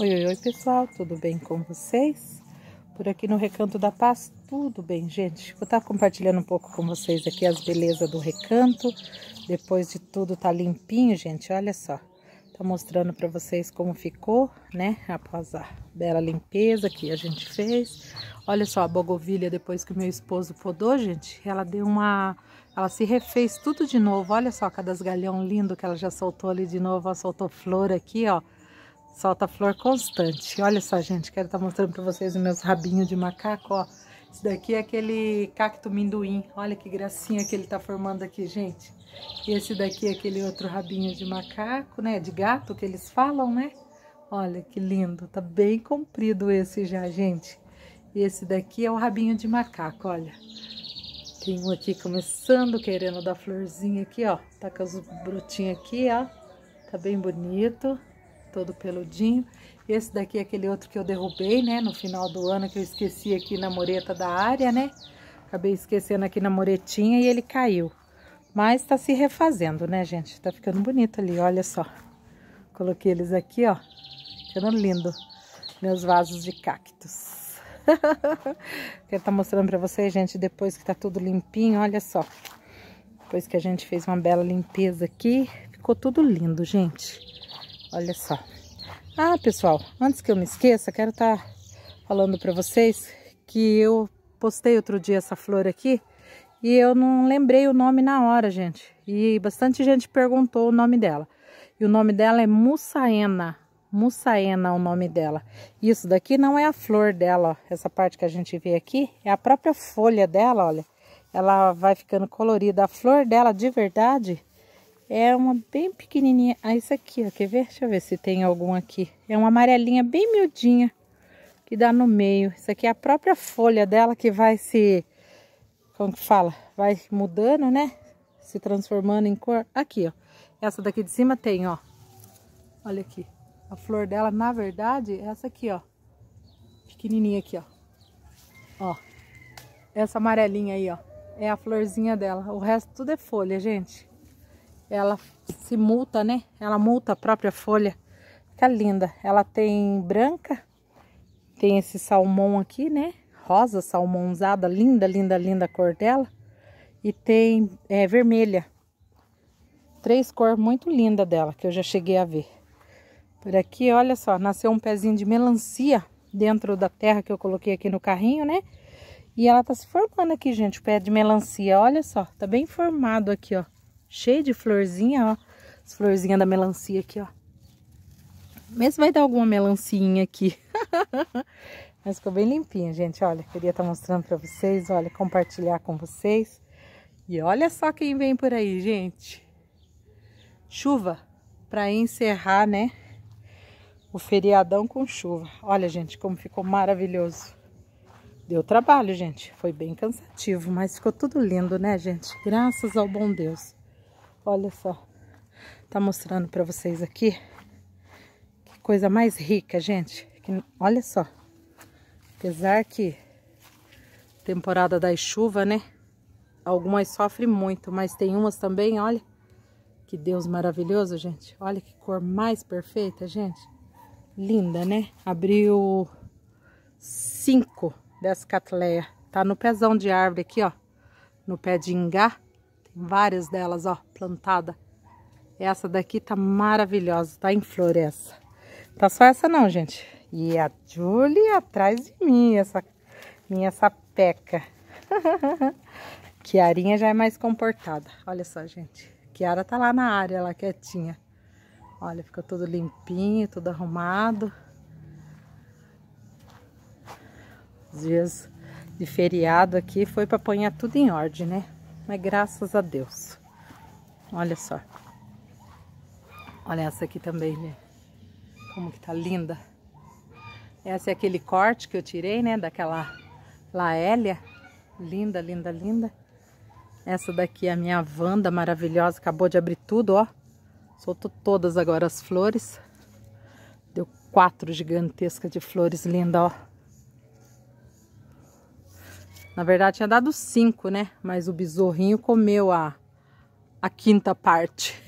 Oi, oi, oi, pessoal, tudo bem com vocês? Por aqui no Recanto da Paz, tudo bem, gente? Vou estar compartilhando um pouco com vocês aqui as belezas do recanto. Depois de tudo tá limpinho, gente, olha só. Tá mostrando para vocês como ficou, né? Após a bela limpeza que a gente fez. Olha só a bogovilha depois que o meu esposo podou, gente. Ela deu uma... Ela se refez tudo de novo. Olha só cada galhão lindo que ela já soltou ali de novo. Ela soltou flor aqui, ó. Solta flor constante. Olha só, gente, quero estar tá mostrando para vocês os meus rabinhos de macaco, ó. Esse daqui é aquele cacto minduim. Olha que gracinha que ele tá formando aqui, gente. E esse daqui é aquele outro rabinho de macaco, né? De gato que eles falam, né? Olha que lindo. Tá bem comprido esse já, gente. E esse daqui é o rabinho de macaco, olha. Tem um aqui começando, querendo dar florzinha aqui, ó. Tá com as brotinhas aqui, ó. Tá bem bonito todo peludinho. Esse daqui é aquele outro que eu derrubei, né? No final do ano que eu esqueci aqui na moreta da área, né? Acabei esquecendo aqui na moretinha e ele caiu. Mas tá se refazendo, né, gente? Tá ficando bonito ali, olha só. Coloquei eles aqui, ó. Ficando lindo. Meus vasos de cactos. Quero tá mostrando pra vocês, gente, depois que tá tudo limpinho, olha só. Depois que a gente fez uma bela limpeza aqui, ficou tudo lindo, gente. Olha só. Ah, pessoal, antes que eu me esqueça, quero estar tá falando para vocês que eu postei outro dia essa flor aqui e eu não lembrei o nome na hora, gente. E bastante gente perguntou o nome dela. E o nome dela é Mussaena. Mussaena é o nome dela. Isso daqui não é a flor dela, ó. Essa parte que a gente vê aqui é a própria folha dela, olha. Ela vai ficando colorida. A flor dela, de verdade, é uma bem pequenininha. Ah, isso aqui, ó. Quer ver? Deixa eu ver se tem algum aqui. É uma amarelinha bem miudinha que dá no meio. Isso aqui é a própria folha dela que vai se... Como que fala? Vai mudando, né? Se transformando em cor. Aqui, ó. Essa daqui de cima tem, ó. Olha aqui. A flor dela, na verdade, é essa aqui, ó. Pequenininha aqui, ó. Ó. Essa amarelinha aí, ó. É a florzinha dela. O resto tudo é folha, gente ela se multa, né? Ela multa a própria folha. Fica linda. Ela tem branca, tem esse salmão aqui, né? Rosa, salmãozada, linda, linda, linda a cor dela. E tem é, vermelha. Três cores muito linda dela, que eu já cheguei a ver. Por aqui, olha só, nasceu um pezinho de melancia dentro da terra que eu coloquei aqui no carrinho, né? E ela tá se formando aqui, gente, o pé de melancia, olha só, tá bem formado aqui, ó. Cheio de florzinha, ó. As florzinhas da melancia aqui, ó. Mesmo vai dar alguma melancinha aqui. Mas ficou bem limpinha, gente. Olha, queria estar tá mostrando para vocês. Olha, compartilhar com vocês. E olha só quem vem por aí, gente. Chuva para encerrar, né? O feriadão com chuva. Olha, gente, como ficou maravilhoso. Deu trabalho, gente. Foi bem cansativo, mas ficou tudo lindo, né, gente? Graças ao bom Deus. Olha só. Tá mostrando para vocês aqui. Que coisa mais rica, gente. Que, olha só. Apesar que temporada da chuva, né? Algumas sofrem muito, mas tem umas também, olha. Que Deus maravilhoso, gente. Olha que cor mais perfeita, gente. Linda, né? Abriu cinco dessa catleia. Tá no pezão de árvore aqui, ó. No pé de ingá. Várias delas, ó, plantada. Essa daqui tá maravilhosa, tá em flor essa. Tá só essa não, gente. E a Julie atrás de mim, essa minha sapeca. Kiarinha já é mais comportada. Olha só, gente. Kiara tá lá na área, lá quietinha. Olha, ficou tudo limpinho, tudo arrumado. Os dias de feriado aqui foi para apanhar tudo em ordem, né? Mas graças a Deus. Olha só. Olha essa aqui também, né? Como que tá linda. Essa é aquele corte que eu tirei, né? Daquela laélia. Linda, linda, linda. Essa daqui é a minha vanda maravilhosa. Acabou de abrir tudo, ó. Soltou todas agora as flores. Deu quatro gigantescas de flores linda, ó. Na verdade, tinha dado cinco, né? Mas o besorrinho comeu a, a quinta parte.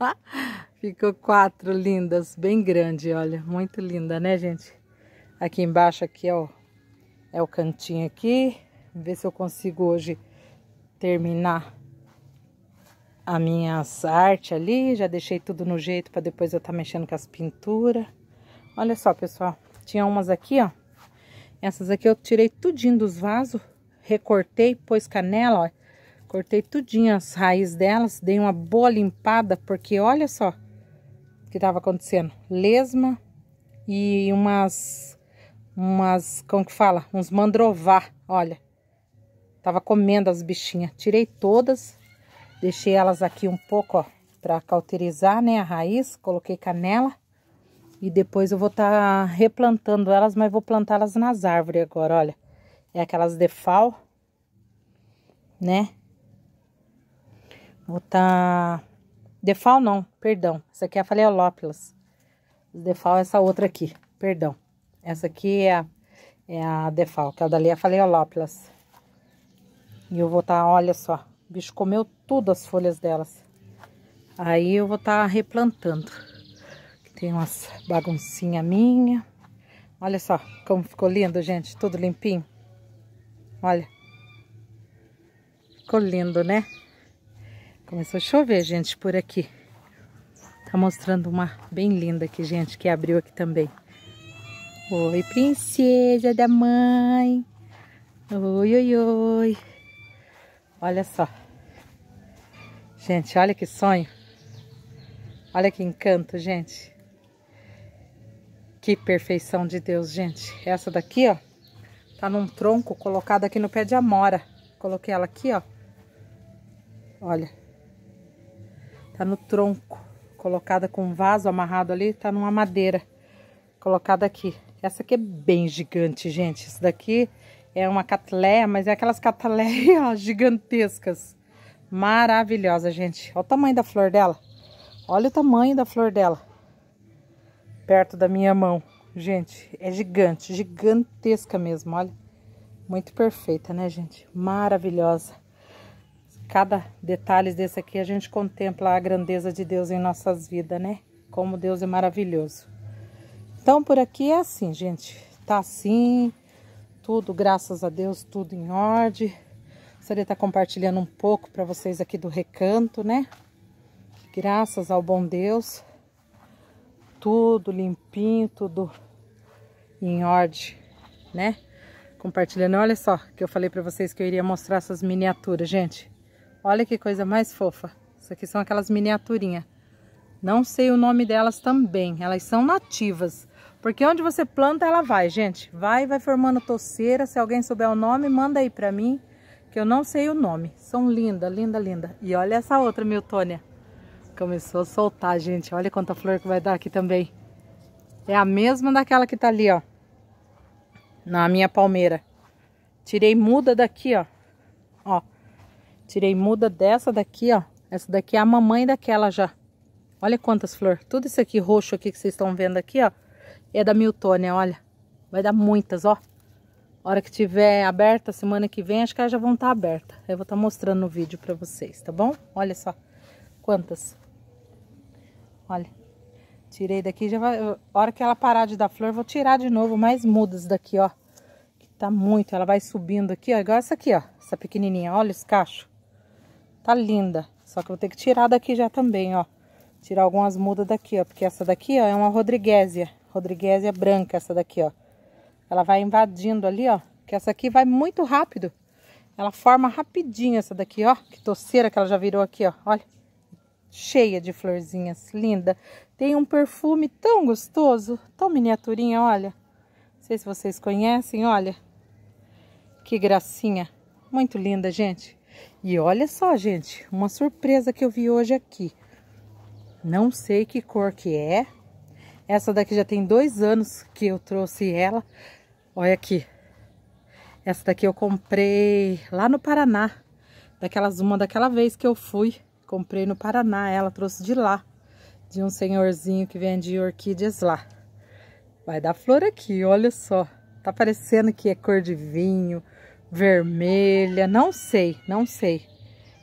Ficou quatro lindas, bem grande, olha. Muito linda, né, gente? Aqui embaixo, aqui, ó, é o cantinho aqui. Ver se eu consigo hoje terminar a minha arte ali. Já deixei tudo no jeito para depois eu estar tá mexendo com as pinturas. Olha só, pessoal. Tinha umas aqui, ó. Essas aqui eu tirei tudinho dos vasos, recortei, pôs canela, ó. Cortei tudinho as raízes delas, dei uma boa limpada, porque olha só o que tava acontecendo. Lesma e umas, umas, como que fala? Uns mandrovar, olha. Tava comendo as bichinhas. Tirei todas, deixei elas aqui um pouco, ó, para cauterizar, né, a raiz. Coloquei canela e depois eu vou estar tá replantando elas, mas vou plantá-las nas árvores agora, olha. É aquelas defal, né? Vou estar... Tá... Defal não, perdão. Essa aqui é a De Defal é essa outra aqui, perdão. Essa aqui é a, é a Defal, que é dali é a Faleolópilas. E eu vou estar, tá, olha só, o bicho comeu tudo as folhas delas. Aí eu vou estar tá replantando. Tem umas baguncinha minha. Olha só como ficou lindo, gente. Tudo limpinho. Olha. Ficou lindo, né? Começou a chover, gente, por aqui. Tá mostrando uma bem linda aqui, gente, que abriu aqui também. Oi, princesa da mãe. Oi, oi, oi. Olha só. Gente, olha que sonho. Olha que encanto, gente. Que perfeição de Deus, gente. Essa daqui, ó, tá num tronco colocado aqui no pé de amora. Coloquei ela aqui, ó. Olha. Tá no tronco. Colocada com um vaso amarrado ali, tá numa madeira. Colocada aqui. Essa aqui é bem gigante, gente. Isso daqui é uma catleia, mas é aquelas catleias gigantescas. Maravilhosa, gente. Olha o tamanho da flor dela. Olha o tamanho da flor dela perto da minha mão. Gente, é gigante, gigantesca mesmo, olha. Muito perfeita, né, gente? Maravilhosa. Cada detalhe desse aqui a gente contempla a grandeza de Deus em nossas vidas, né? Como Deus é maravilhoso. Então, por aqui é assim, gente. Tá assim, tudo, graças a Deus, tudo em ordem. Gostaria de estar compartilhando um pouco para vocês aqui do recanto, né? Graças ao bom Deus tudo limpinho, tudo em ordem, né? Compartilhando. Olha só que eu falei para vocês que eu iria mostrar essas miniaturas, gente. Olha que coisa mais fofa. Isso aqui são aquelas miniaturinhas. Não sei o nome delas também. Elas são nativas. Porque onde você planta, ela vai, gente. Vai, vai formando toceira. Se alguém souber o nome, manda aí pra mim. Que eu não sei o nome. São linda, linda, linda. E olha essa outra, Miltônia. Começou a soltar, gente. Olha quanta flor que vai dar aqui também. É a mesma daquela que tá ali, ó. Na minha palmeira. Tirei muda daqui, ó. Ó. Tirei muda dessa daqui, ó. Essa daqui é a mamãe daquela já. Olha quantas flores. Tudo isso aqui roxo aqui que vocês estão vendo aqui, ó. É da Miltonia, olha. Vai dar muitas, ó. hora que tiver aberta, semana que vem, acho que elas já vão estar tá abertas. Eu vou estar tá mostrando no vídeo pra vocês, tá bom? Olha só quantas. Olha, tirei daqui, já vai, a hora que ela parar de dar flor, vou tirar de novo mais mudas daqui, ó. Que tá muito, ela vai subindo aqui, ó, igual essa aqui, ó, essa pequenininha, olha os cachos. Tá linda, só que eu vou ter que tirar daqui já também, ó. Tirar algumas mudas daqui, ó, porque essa daqui, ó, é uma rodriguésia, rodriguésia branca essa daqui, ó. Ela vai invadindo ali, ó, que essa aqui vai muito rápido. Ela forma rapidinho essa daqui, ó, que toceira que ela já virou aqui, ó, olha cheia de florzinhas, linda. Tem um perfume tão gostoso, tão miniaturinha, olha. Não sei se vocês conhecem, olha. Que gracinha. Muito linda, gente. E olha só, gente, uma surpresa que eu vi hoje aqui. Não sei que cor que é. Essa daqui já tem dois anos que eu trouxe ela. Olha aqui. Essa daqui eu comprei lá no Paraná. Daquelas, uma daquela vez que eu fui. Comprei no Paraná, ela trouxe de lá, de um senhorzinho que vende orquídeas lá. Vai dar flor aqui, olha só. Tá parecendo que é cor de vinho, vermelha, não sei, não sei.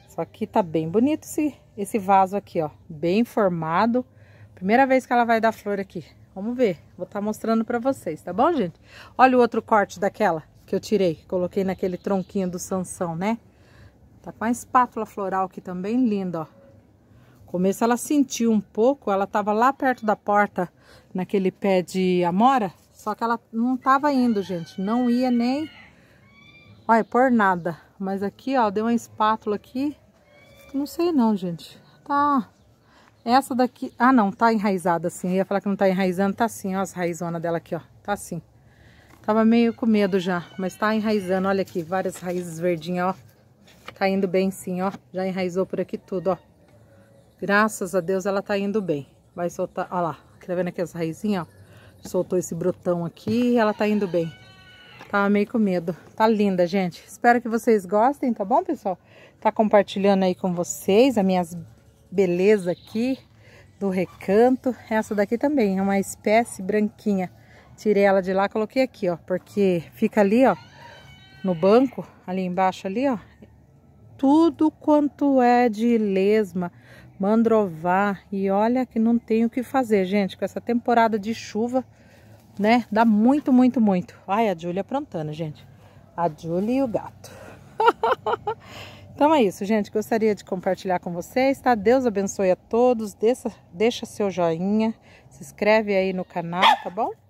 Só que tá bem bonito esse, esse vaso aqui, ó, bem formado. Primeira vez que ela vai dar flor aqui. Vamos ver, vou estar tá mostrando pra vocês, tá bom, gente? Olha o outro corte daquela que eu tirei, coloquei naquele tronquinho do Sansão, né? Tá com a espátula floral aqui também, linda, ó. Começo ela sentiu um pouco, ela tava lá perto da porta, naquele pé de amora, só que ela não tava indo, gente. Não ia nem, olha, por nada. Mas aqui, ó, deu uma espátula aqui, não sei não, gente. Tá, essa daqui, ah não, tá enraizada assim. Eu ia falar que não tá enraizando, tá assim, ó, as raizonas dela aqui, ó, tá assim. Tava meio com medo já, mas tá enraizando, olha aqui, várias raízes verdinhas, ó. Tá indo bem sim, ó. Já enraizou por aqui tudo, ó. Graças a Deus ela tá indo bem. Vai soltar, ó lá. Tá vendo aqui as raizinhas, ó? Soltou esse brotão aqui ela tá indo bem. Tava meio com medo. Tá linda, gente. Espero que vocês gostem, tá bom, pessoal? Tá compartilhando aí com vocês as minhas belezas aqui do recanto. Essa daqui também é uma espécie branquinha. Tirei ela de lá, coloquei aqui, ó. Porque fica ali, ó, no banco, ali embaixo ali, ó tudo quanto é de lesma, mandrovar. E olha que não tem o que fazer, gente, com essa temporada de chuva, né? Dá muito, muito, muito. Ai, a Júlia aprontando, gente. A Júlia e o gato. então é isso, gente. Gostaria de compartilhar com vocês, tá? Deus abençoe a todos. Deixa, deixa seu joinha, se inscreve aí no canal, tá bom?